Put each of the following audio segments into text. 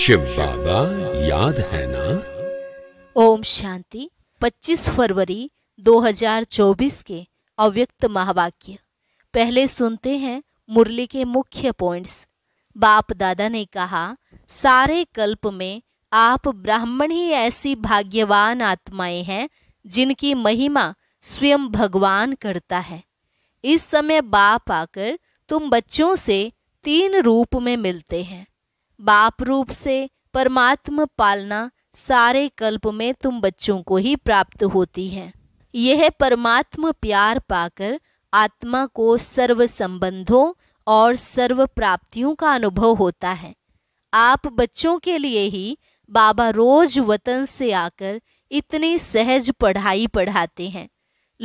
शिव बाबा याद है ना ओम शांति 25 फरवरी 2024 के अव्यक्त महावाक्य पहले सुनते हैं मुरली के मुख्य पॉइंट्स बाप दादा ने कहा सारे कल्प में आप ब्राह्मण ही ऐसी भाग्यवान आत्माएं हैं जिनकी महिमा स्वयं भगवान करता है इस समय बाप आकर तुम बच्चों से तीन रूप में मिलते हैं बाप रूप से परमात्म पालना सारे कल्प में तुम बच्चों को ही प्राप्त होती है यह परमात्म प्यार पाकर आत्मा को सर्व संबंधों और सर्व प्राप्तियों का अनुभव होता है आप बच्चों के लिए ही बाबा रोज वतन से आकर इतनी सहज पढ़ाई पढ़ाते हैं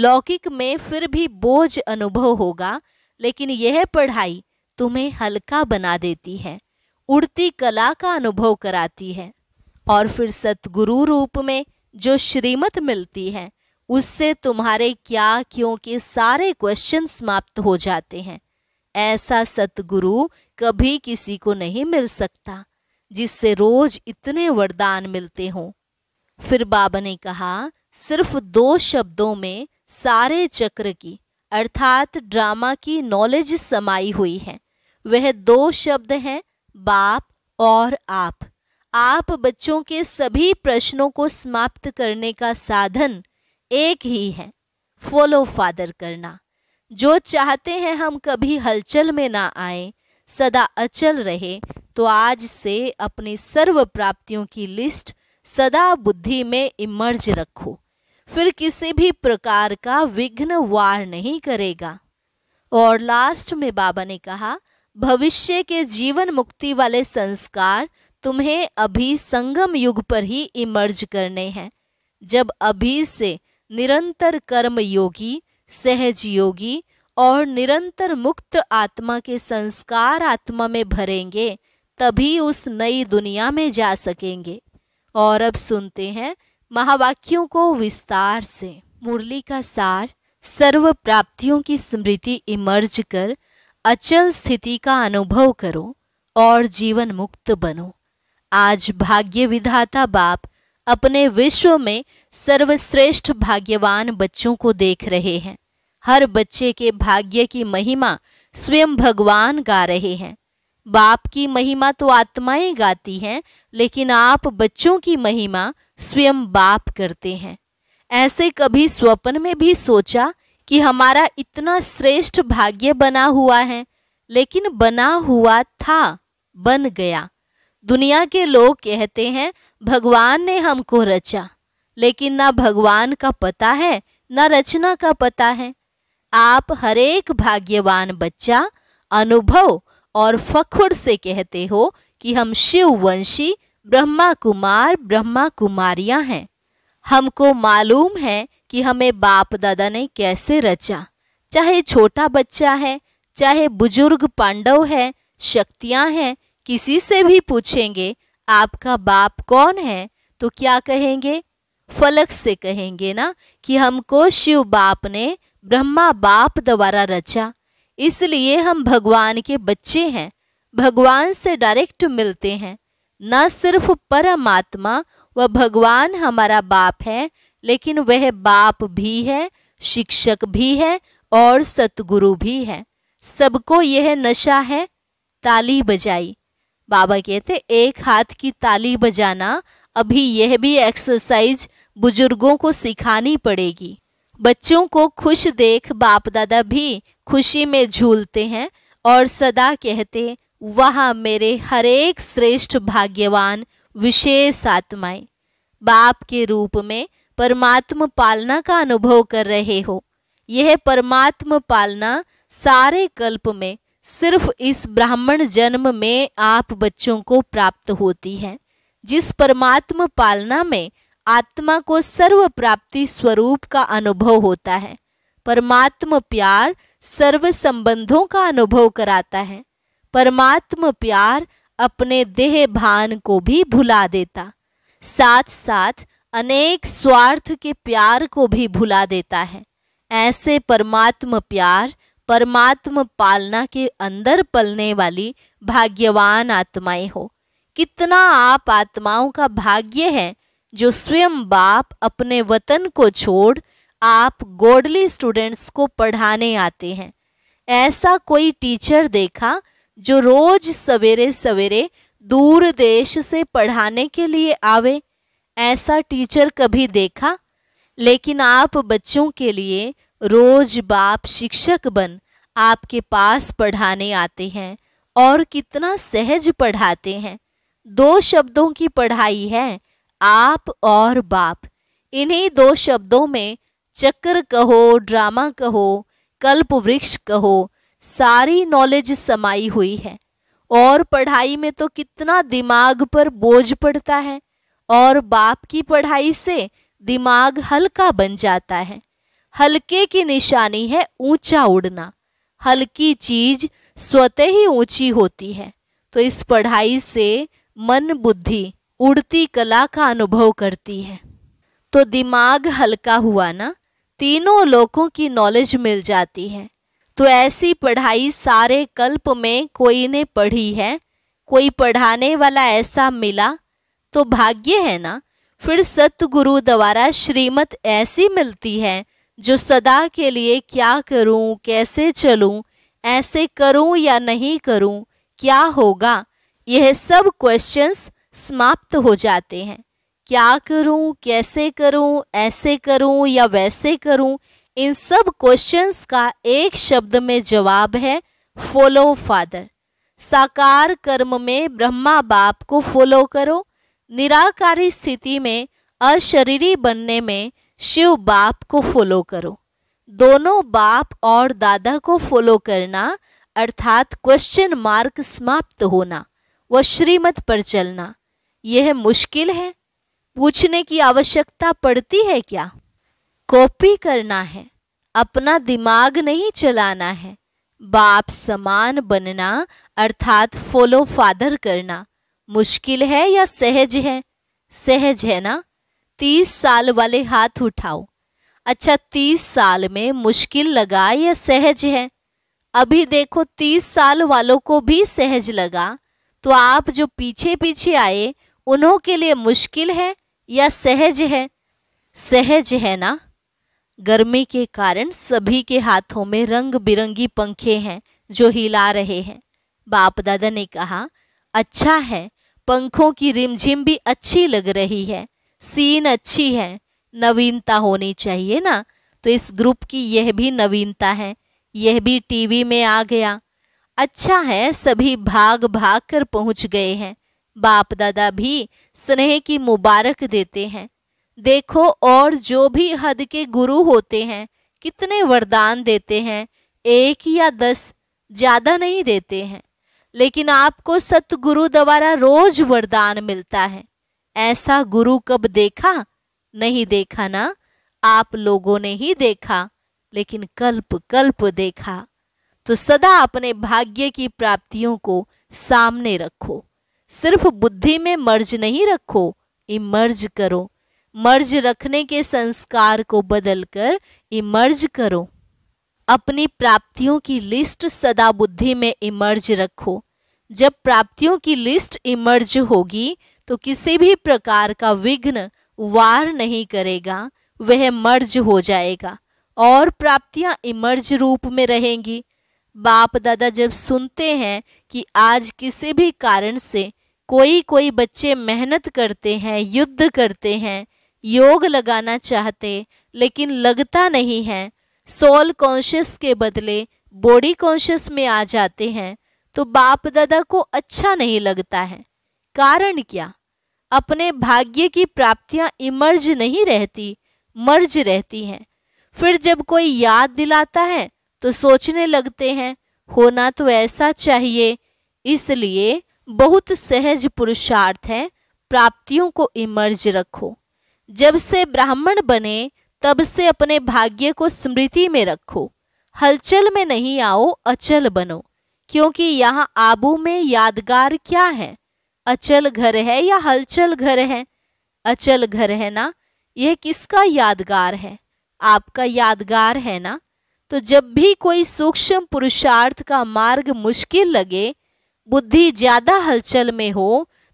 लौकिक में फिर भी बोझ अनुभव होगा लेकिन यह पढ़ाई तुम्हें हल्का बना देती है उड़ती कला का अनुभव कराती है और फिर सतगुरु रूप में जो श्रीमत मिलती है उससे तुम्हारे क्या क्यों के सारे क्वेश्चन समाप्त हो जाते हैं ऐसा सतगुरु कभी किसी को नहीं मिल सकता जिससे रोज इतने वरदान मिलते हों फिर बाबा ने कहा सिर्फ दो शब्दों में सारे चक्र की अर्थात ड्रामा की नॉलेज समाई हुई है वह दो शब्द हैं बाप और आप आप बच्चों के सभी प्रश्नों को समाप्त करने का साधन एक ही है फॉलो फादर करना जो चाहते हैं हम कभी हलचल में ना आए सदा अचल रहे तो आज से अपनी सर्व प्राप्तियों की लिस्ट सदा बुद्धि में इमर्ज रखो फिर किसी भी प्रकार का विघ्न वार नहीं करेगा और लास्ट में बाबा ने कहा भविष्य के जीवन मुक्ति वाले संस्कार तुम्हें अभी संगम युग पर ही इमर्ज करने हैं जब अभी से निरंतर कर्म योगी सहज योगी और निरंतर मुक्त आत्मा के संस्कार आत्मा में भरेंगे तभी उस नई दुनिया में जा सकेंगे और अब सुनते हैं महावाक्यों को विस्तार से मुरली का सार सर्व प्राप्तियों की स्मृति इमर्ज कर अचल स्थिति का अनुभव करो और जीवन मुक्त बनो आज भाग्य विधाता बाप अपने विश्व में सर्वश्रेष्ठ भाग्यवान बच्चों को देख रहे हैं हर बच्चे के भाग्य की महिमा स्वयं भगवान गा रहे हैं बाप की महिमा तो आत्माएं गाती हैं लेकिन आप बच्चों की महिमा स्वयं बाप करते हैं ऐसे कभी स्वप्न में भी सोचा कि हमारा इतना श्रेष्ठ भाग्य बना हुआ है लेकिन बना हुआ था बन गया दुनिया के लोग कहते हैं भगवान ने हमको रचा लेकिन ना भगवान का पता है ना रचना का पता है आप हरेक भाग्यवान बच्चा अनुभव और फखुर से कहते हो कि हम शिव वंशी ब्रह्मा कुमार ब्रह्मा कुमारियां हैं हमको मालूम है कि हमें बाप दादा ने कैसे रचा चाहे छोटा बच्चा है चाहे बुजुर्ग पांडव है शक्तियां हैं किसी से भी पूछेंगे आपका बाप कौन है तो क्या कहेंगे फलक से कहेंगे ना कि हमको शिव बाप ने ब्रह्मा बाप द्वारा रचा इसलिए हम भगवान के बच्चे हैं भगवान से डायरेक्ट मिलते हैं न सिर्फ परमात्मा व भगवान हमारा बाप है लेकिन वह बाप भी है शिक्षक भी है और सतगुरु भी है सबको यह नशा है ताली बजाई बाबा कहते एक हाथ की ताली बजाना अभी यह भी एक्सरसाइज बुजुर्गों को सिखानी पड़ेगी बच्चों को खुश देख बाप दादा भी खुशी में झूलते हैं और सदा कहते वह मेरे हरेक श्रेष्ठ भाग्यवान विशेष आत्माएं बाप के रूप में परमात्म पालना का अनुभव कर रहे हो यह परमात्म पालना सारे कल्प में सिर्फ इस ब्राह्मण जन्म में आप बच्चों को प्राप्त होती है जिस परमात्म पालना में आत्मा को सर्व प्राप्ति स्वरूप का अनुभव होता है परमात्म प्यार सर्व संबंधों का अनुभव कराता है परमात्म प्यार अपने देह भान को भी भुला देता साथ साथ अनेक स्वार्थ के प्यार को भी भुला देता है ऐसे परमात्म प्यार परमात्म पालना के अंदर पलने वाली भाग्यवान आत्माएं हो कितना आप आत्माओं का भाग्य है जो स्वयं बाप अपने वतन को छोड़ आप गोडली स्टूडेंट्स को पढ़ाने आते हैं ऐसा कोई टीचर देखा जो रोज सवेरे सवेरे दूर देश से पढ़ाने के लिए आवे ऐसा टीचर कभी देखा लेकिन आप बच्चों के लिए रोज बाप शिक्षक बन आपके पास पढ़ाने आते हैं और कितना सहज पढ़ाते हैं दो शब्दों की पढ़ाई है आप और बाप इन्हीं दो शब्दों में चक्कर कहो ड्रामा कहो कल्प वृक्ष कहो सारी नॉलेज समाई हुई है और पढ़ाई में तो कितना दिमाग पर बोझ पड़ता है और बाप की पढ़ाई से दिमाग हल्का बन जाता है हल्के की निशानी है ऊंचा उड़ना हल्की चीज स्वतः ही ऊंची होती है तो इस पढ़ाई से मन बुद्धि उड़ती कला का अनुभव करती है तो दिमाग हल्का हुआ ना तीनों लोगों की नॉलेज मिल जाती है तो ऐसी पढ़ाई सारे कल्प में कोई ने पढ़ी है कोई पढ़ाने वाला ऐसा मिला तो भाग्य है ना फिर सतगुरु द्वारा श्रीमत ऐसी मिलती है जो सदा के लिए क्या करूं कैसे चलूं ऐसे करूं या नहीं करूं क्या होगा यह सब क्वेश्चंस समाप्त हो जाते हैं क्या करूं कैसे करूं ऐसे करूं या वैसे करूं इन सब क्वेश्चंस का एक शब्द में जवाब है फॉलो फादर साकार कर्म में ब्रह्मा बाप को फॉलो करो निराकारी स्थिति में अशरीरी बनने में शिव बाप को फॉलो करो दोनों बाप और दादा को फॉलो करना अर्थात क्वेश्चन मार्क समाप्त होना व श्रीमत पर चलना यह मुश्किल है पूछने की आवश्यकता पड़ती है क्या कॉपी करना है अपना दिमाग नहीं चलाना है बाप समान बनना अर्थात फॉलो फादर करना मुश्किल है या सहज है सहज है ना तीस साल वाले हाथ उठाओ अच्छा तीस साल में मुश्किल लगा या सहज है अभी देखो तीस साल वालों को भी सहज लगा तो आप जो पीछे पीछे आए उन्हों के लिए मुश्किल है या सहज है सहज है ना गर्मी के कारण सभी के हाथों में रंग बिरंगी पंखे हैं जो हिला रहे हैं बाप दादा ने कहा अच्छा है पंखों की रिमझिम भी अच्छी लग रही है सीन अच्छी है नवीनता होनी चाहिए ना तो इस ग्रुप की यह भी नवीनता है यह भी टीवी में आ गया अच्छा है सभी भाग भाग कर पहुंच गए हैं बाप दादा भी स्नेह की मुबारक देते हैं देखो और जो भी हद के गुरु होते हैं कितने वरदान देते हैं एक या दस ज़्यादा नहीं देते हैं लेकिन आपको सतगुरु द्वारा रोज वरदान मिलता है ऐसा गुरु कब देखा नहीं देखा ना आप लोगों ने ही देखा लेकिन कल्प कल्प देखा तो सदा अपने भाग्य की प्राप्तियों को सामने रखो सिर्फ बुद्धि में मर्ज नहीं रखो इमर्ज करो मर्ज रखने के संस्कार को बदलकर इमर्ज करो अपनी प्राप्तियों की लिस्ट सदा बुद्धि में इमर्ज रखो जब प्राप्तियों की लिस्ट इमर्ज होगी तो किसी भी प्रकार का विघ्न वार नहीं करेगा वह मर्ज हो जाएगा और प्राप्तियां इमर्ज रूप में रहेंगी बाप दादा जब सुनते हैं कि आज किसी भी कारण से कोई कोई बच्चे मेहनत करते हैं युद्ध करते हैं योग लगाना चाहते लेकिन लगता नहीं है सोल कॉन्शियस के बदले बॉडी कॉन्शियस में आ जाते हैं तो बाप दादा को अच्छा नहीं लगता है कारण क्या अपने भाग्य की प्राप्तियां इमर्ज नहीं रहती मर्ज रहती हैं फिर जब कोई याद दिलाता है तो सोचने लगते हैं होना तो ऐसा चाहिए इसलिए बहुत सहज पुरुषार्थ है प्राप्तियों को इमर्ज रखो जब से ब्राह्मण बने तब से अपने भाग्य को स्मृति में रखो हलचल में नहीं आओ अचल बनो क्योंकि यहाँ आबू में यादगार क्या है अचल घर है या हलचल घर है अचल घर है ना यह किसका यादगार है आपका यादगार है ना तो जब भी कोई सूक्ष्म पुरुषार्थ का मार्ग मुश्किल लगे बुद्धि ज़्यादा हलचल में हो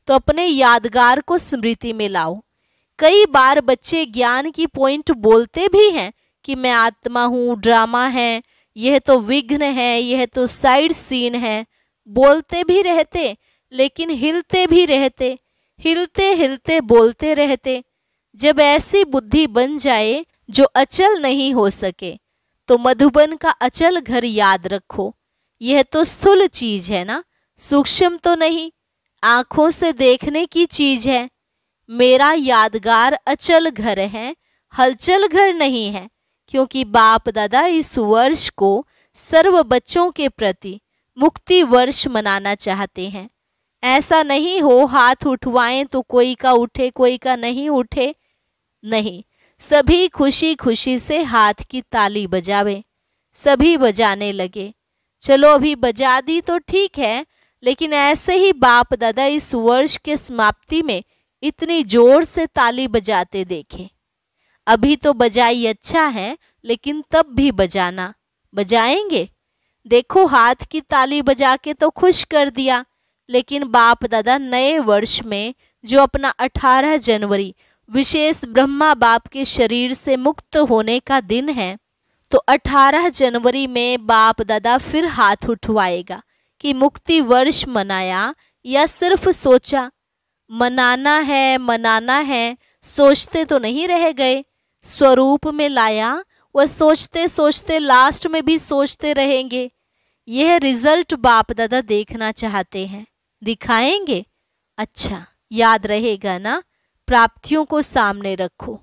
तो अपने यादगार को स्मृति में लाओ कई बार बच्चे ज्ञान की पॉइंट बोलते भी हैं कि मैं आत्मा हूँ ड्रामा है यह तो विघ्न है यह तो साइड सीन है बोलते भी रहते लेकिन हिलते भी रहते हिलते हिलते बोलते रहते जब ऐसी बुद्धि बन जाए जो अचल नहीं हो सके तो मधुबन का अचल घर याद रखो यह तो स्थूल चीज है ना सूक्ष्म तो नहीं आँखों से देखने की चीज है मेरा यादगार अचल घर है हलचल घर नहीं है क्योंकि बाप दादा इस वर्ष को सर्व बच्चों के प्रति मुक्ति वर्ष मनाना चाहते हैं ऐसा नहीं हो हाथ उठवाएं तो कोई का उठे कोई का नहीं उठे नहीं सभी खुशी खुशी से हाथ की ताली बजावे सभी बजाने लगे चलो अभी बजा दी तो ठीक है लेकिन ऐसे ही बाप दादा इस वर्ष के समाप्ति में इतनी जोर से ताली बजाते देखे अभी तो बजाई अच्छा है लेकिन तब भी बजाना बजाएंगे देखो हाथ की ताली बजा के तो खुश कर दिया लेकिन बाप दादा नए वर्ष में जो अपना 18 जनवरी विशेष ब्रह्मा बाप के शरीर से मुक्त होने का दिन है तो 18 जनवरी में बाप दादा फिर हाथ उठवाएगा कि मुक्ति वर्ष मनाया या सिर्फ सोचा मनाना है मनाना है सोचते तो नहीं रह गए स्वरूप में लाया वह सोचते सोचते लास्ट में भी सोचते रहेंगे यह रिजल्ट बाप दादा देखना चाहते हैं दिखाएंगे अच्छा याद रहेगा ना प्राप्तियों को सामने रखो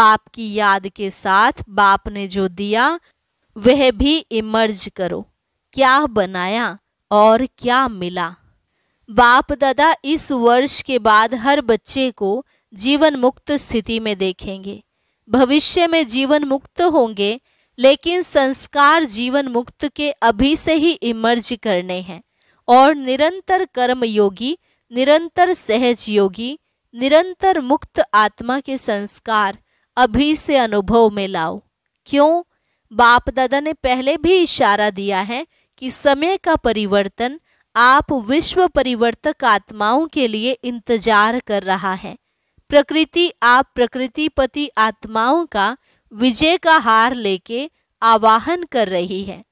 बाप की याद के साथ बाप ने जो दिया वह भी इमर्ज करो क्या बनाया और क्या मिला बाप दादा इस वर्ष के बाद हर बच्चे को जीवन मुक्त स्थिति में देखेंगे भविष्य में जीवन मुक्त होंगे लेकिन संस्कार जीवन मुक्त के अभी से ही इमर्ज करने हैं और निरंतर कर्म योगी निरंतर सहज योगी निरंतर मुक्त आत्मा के संस्कार अभी से अनुभव में लाओ क्यों बाप दादा ने पहले भी इशारा दिया है कि समय का परिवर्तन आप विश्व परिवर्तक आत्माओं के लिए इंतजार कर रहा है प्रकृति आप प्रकृतिपति आत्माओं का विजय का हार लेके आवाहन कर रही है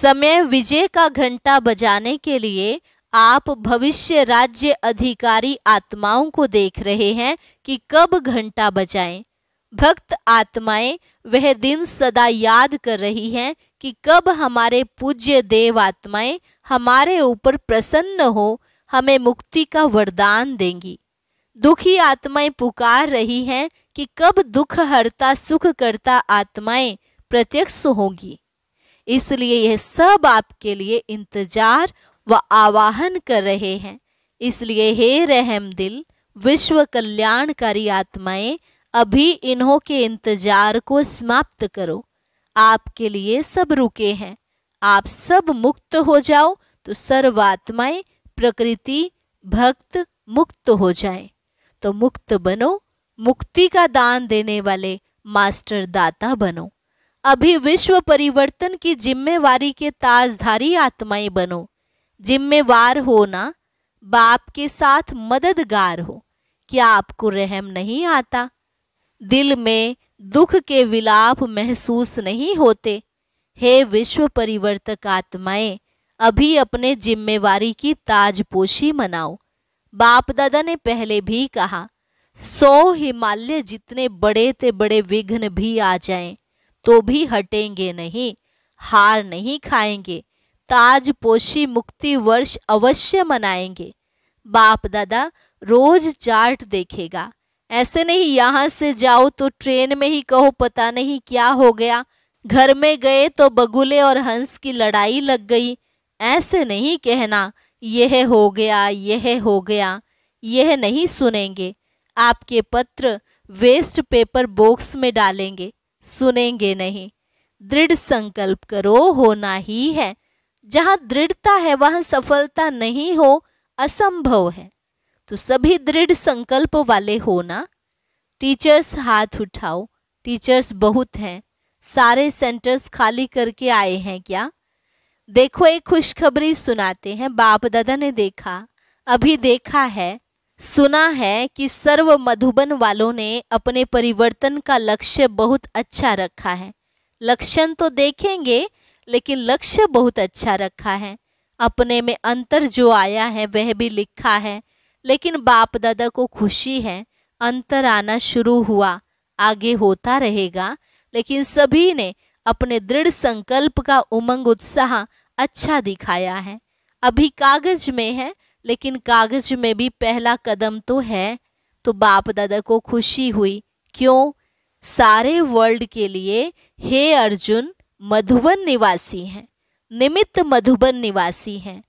समय विजय का घंटा बजाने के लिए आप भविष्य राज्य अधिकारी आत्माओं को देख रहे हैं कि कब घंटा बजाएं। भक्त आत्माएं वह दिन सदा याद कर रही हैं कि कब हमारे पूज्य देव आत्माएं हमारे ऊपर प्रसन्न हो हमें मुक्ति का वरदान देंगी दुखी आत्माएं पुकार रही हैं कि कब दुख हरता सुख करता आत्माएं प्रत्यक्ष होंगी इसलिए यह सब आपके लिए इंतजार व आवाहन कर रहे हैं इसलिए हे रहम दिल विश्व कल्याणकारी आत्माएं अभी इन्हों के इंतजार को समाप्त करो आपके लिए सब रुके हैं आप सब मुक्त हो जाओ तो सर्वात्माएं प्रकृति भक्त मुक्त हो जाए तो मुक्त बनो मुक्ति का दान देने वाले मास्टर दाता बनो अभी विश्व परिवर्तन की जिम्मेवारी के ताजधारी आत्माएं बनो जिम्मेवार हो ना बाप के साथ मददगार हो क्या आपको रहम नहीं आता दिल में दुख के विलाप महसूस नहीं होते हे विश्व परिवर्तक आत्माएं अभी अपने जिम्मेवारी की ताजपोशी मनाओ बाप दादा ने पहले भी कहा सौ हिमालय जितने बड़े ते बड़े विघ्न भी आ जाएं तो भी हटेंगे नहीं हार नहीं खाएंगे ताजपोशी मुक्ति वर्ष अवश्य मनाएंगे बाप दादा रोज चार्ट देखेगा ऐसे नहीं यहाँ से जाओ तो ट्रेन में ही कहो पता नहीं क्या हो गया घर में गए तो बगुले और हंस की लड़ाई लग गई ऐसे नहीं कहना यह हो गया यह हो गया यह नहीं सुनेंगे आपके पत्र वेस्ट पेपर बॉक्स में डालेंगे सुनेंगे नहीं दृढ़ संकल्प करो होना ही है जहाँ दृढ़ता है वहाँ सफलता नहीं हो असंभव है तो सभी दृढ़ संकल्प वाले हो ना टीचर्स हाथ उठाओ टीचर्स बहुत हैं सारे सेंटर्स खाली करके आए हैं क्या देखो एक खुशखबरी सुनाते हैं बाप दादा ने देखा अभी देखा है सुना है कि सर्व मधुबन वालों ने अपने परिवर्तन का लक्ष्य बहुत अच्छा रखा है लक्षण तो देखेंगे लेकिन लक्ष्य बहुत अच्छा रखा है अपने में अंतर जो आया है वह भी लिखा है लेकिन बाप दादा को खुशी है अंतर आना शुरू हुआ आगे होता रहेगा लेकिन सभी ने अपने दृढ़ संकल्प का उमंग उत्साह अच्छा दिखाया है अभी कागज में है लेकिन कागज में भी पहला कदम तो है तो बाप दादा को खुशी हुई क्यों सारे वर्ल्ड के लिए हे अर्जुन मधुबन निवासी हैं निमित्त मधुबन निवासी हैं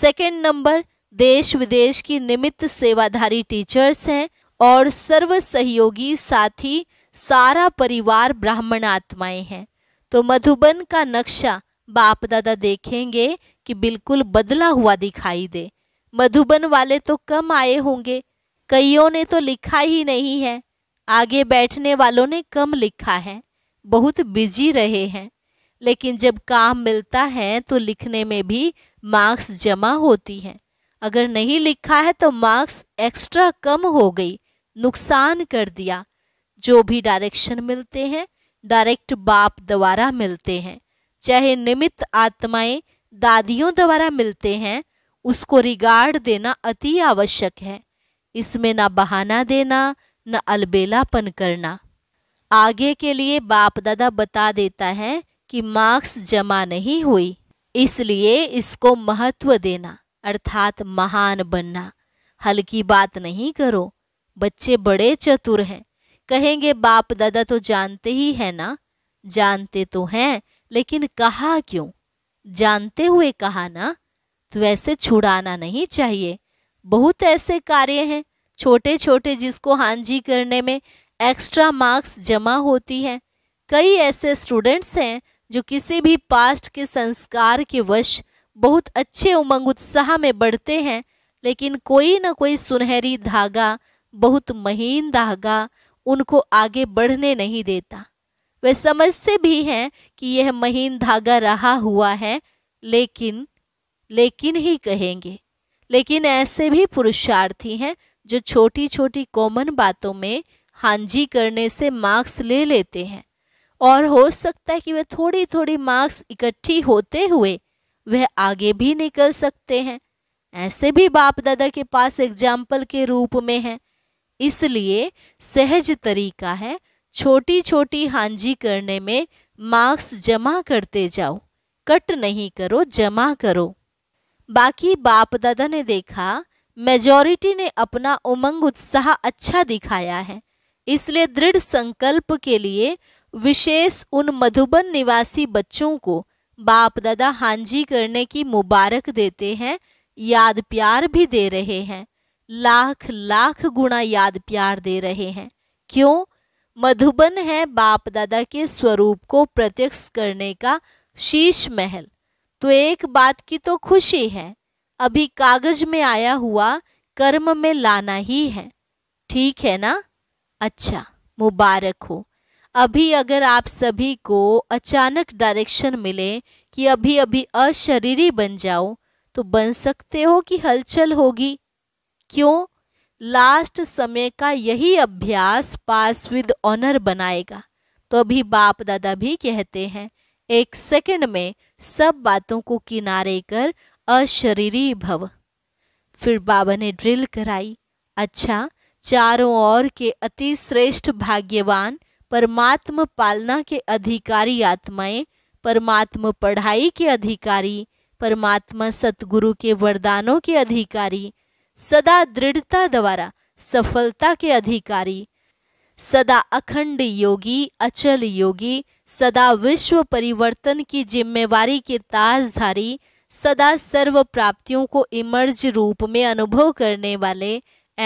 सेकंड नंबर देश विदेश की निमित्त सेवाधारी टीचर्स हैं और सर्व सहयोगी साथी सारा परिवार ब्राह्मण आत्माएं हैं तो मधुबन का नक्शा बाप दादा देखेंगे कि बिल्कुल बदला हुआ दिखाई दे मधुबन वाले तो कम आए होंगे कईयों ने तो लिखा ही नहीं है आगे बैठने वालों ने कम लिखा है बहुत बिजी रहे हैं लेकिन जब काम मिलता है तो लिखने में भी मार्क्स जमा होती हैं अगर नहीं लिखा है तो मार्क्स एक्स्ट्रा कम हो गई नुकसान कर दिया जो भी डायरेक्शन मिलते हैं डायरेक्ट बाप द्वारा मिलते हैं चाहे निमित्त आत्माएं दादियों द्वारा मिलते हैं उसको रिगार्ड देना अति आवश्यक है इसमें ना बहाना देना न अलबेलापन करना आगे के लिए बाप दादा बता देता है कि मार्क्स जमा नहीं हुई इसलिए इसको महत्व देना अर्थात महान बनना हल्की बात नहीं करो बच्चे बड़े चतुर हैं कहेंगे बाप दादा तो जानते ही है ना जानते तो हैं लेकिन कहा क्यों जानते हुए कहा ना तो ऐसे छुड़ाना नहीं चाहिए बहुत ऐसे कार्य हैं छोटे छोटे जिसको हांजी करने में एक्स्ट्रा मार्क्स जमा होती हैं कई ऐसे स्टूडेंट्स हैं जो किसी भी पास्ट के संस्कार के वश बहुत अच्छे उमंग उत्साह में बढ़ते हैं लेकिन कोई ना कोई सुनहरी धागा बहुत महीन धागा उनको आगे बढ़ने नहीं देता वे समझते भी हैं कि यह महीन धागा रहा हुआ है लेकिन लेकिन ही कहेंगे लेकिन ऐसे भी पुरुषार्थी हैं जो छोटी छोटी कॉमन बातों में हांजी करने से मार्क्स ले लेते हैं और हो सकता है कि वे थोड़ी थोड़ी मार्क्स इकट्ठी होते हुए वह आगे भी निकल सकते हैं ऐसे भी बाप दादा के पास एग्जाम्पल के रूप में है इसलिए सहज तरीका है छोटी छोटी हांजी करने में मार्क्स जमा करते जाओ कट नहीं करो जमा करो बाकी बाप दादा ने देखा मेजॉरिटी ने अपना उमंग उत्साह अच्छा दिखाया है इसलिए दृढ़ संकल्प के लिए विशेष उन मधुबन निवासी बच्चों को बाप दादा हांजी करने की मुबारक देते हैं याद प्यार भी दे रहे हैं लाख लाख गुणा याद प्यार दे रहे हैं क्यों मधुबन है बाप दादा के स्वरूप को प्रत्यक्ष करने का शीश महल तो एक बात की तो खुशी है अभी कागज में आया हुआ कर्म में लाना ही है ठीक है ना अच्छा मुबारक हो अभी अगर आप सभी को अचानक डायरेक्शन मिले कि अभी अभी अशरीरी बन जाओ तो बन सकते हो कि हलचल होगी क्यों लास्ट समय का यही अभ्यास पास विद ऑनर बनाएगा तो अभी बाप दादा भी कहते हैं एक सेकंड में सब बातों को किनारे कर अशरीरी भव फिर बाबा ने ड्रिल कराई अच्छा चारों ओर के अति श्रेष्ठ भाग्यवान परमात्म पालना के अधिकारी आत्माएं परमात्म पढ़ाई के अधिकारी परमात्मा सतगुरु के वरदानों के अधिकारी सदा दृढ़ता द्वारा सफलता के अधिकारी सदा अखंड योगी अचल योगी सदा विश्व परिवर्तन की जिम्मेवारी के ताजधारी सदा सर्व प्राप्तियों को इमर्ज रूप में अनुभव करने वाले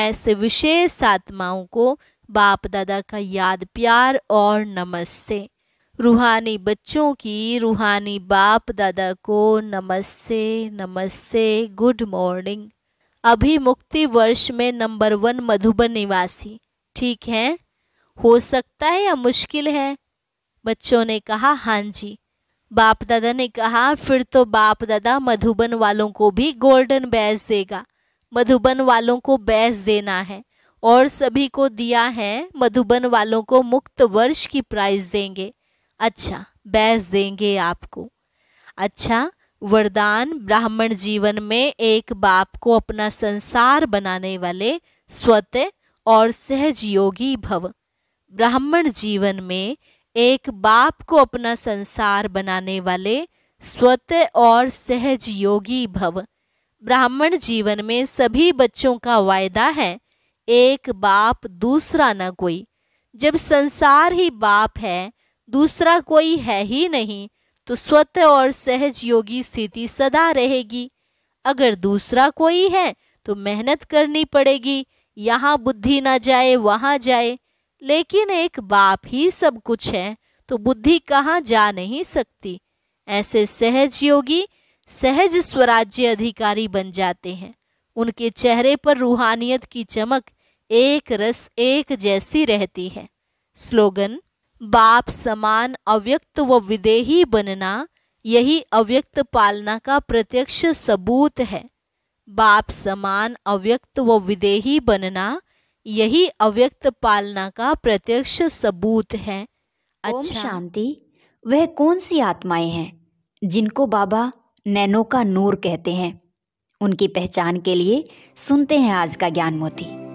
ऐसे विशेष आत्माओं को बाप दादा का याद प्यार और नमस्ते रूहानी बच्चों की रूहानी बाप दादा को नमस्ते नमस्ते गुड मॉर्निंग अभी मुक्ति वर्ष में नंबर वन मधुबन निवासी ठीक है हो सकता है या मुश्किल है बच्चों ने कहा हाँ जी बाप दादा ने कहा फिर तो बाप दादा मधुबन वालों को भी गोल्डन बैज देगा मधुबन वालों को बैज देना है और सभी को दिया है मधुबन वालों को मुक्त वर्ष की प्राइज देंगे अच्छा बैस देंगे आपको अच्छा वरदान ब्राह्मण जीवन में एक बाप को अपना संसार बनाने वाले स्वत और सहजयोगी भव ब्राह्मण जीवन में एक बाप को अपना संसार बनाने वाले स्वत और सहज योगी भव ब्राह्मण जीवन में सभी बच्चों का वायदा है एक बाप दूसरा न कोई जब संसार ही बाप है दूसरा कोई है ही नहीं तो स्वतः और सहज योगी स्थिति सदा रहेगी अगर दूसरा कोई है तो मेहनत करनी पड़ेगी यहाँ बुद्धि ना जाए वहाँ जाए लेकिन एक बाप ही सब कुछ है तो बुद्धि कहाँ जा नहीं सकती ऐसे सहज योगी सहज स्वराज्य अधिकारी बन जाते हैं उनके चेहरे पर रूहानियत की चमक एक रस एक जैसी रहती है स्लोगन बाप समान अव्यक्त व विदेही बनना यही अव्यक्त पालना का प्रत्यक्ष सबूत है बाप समान अव्यक्त व विदेही बनना यही अव्यक्त पालना का प्रत्यक्ष सबूत है अच्छा शांति वह कौन सी आत्माएं हैं जिनको बाबा नैनो का नूर कहते हैं उनकी पहचान के लिए सुनते हैं आज का ज्ञान मोती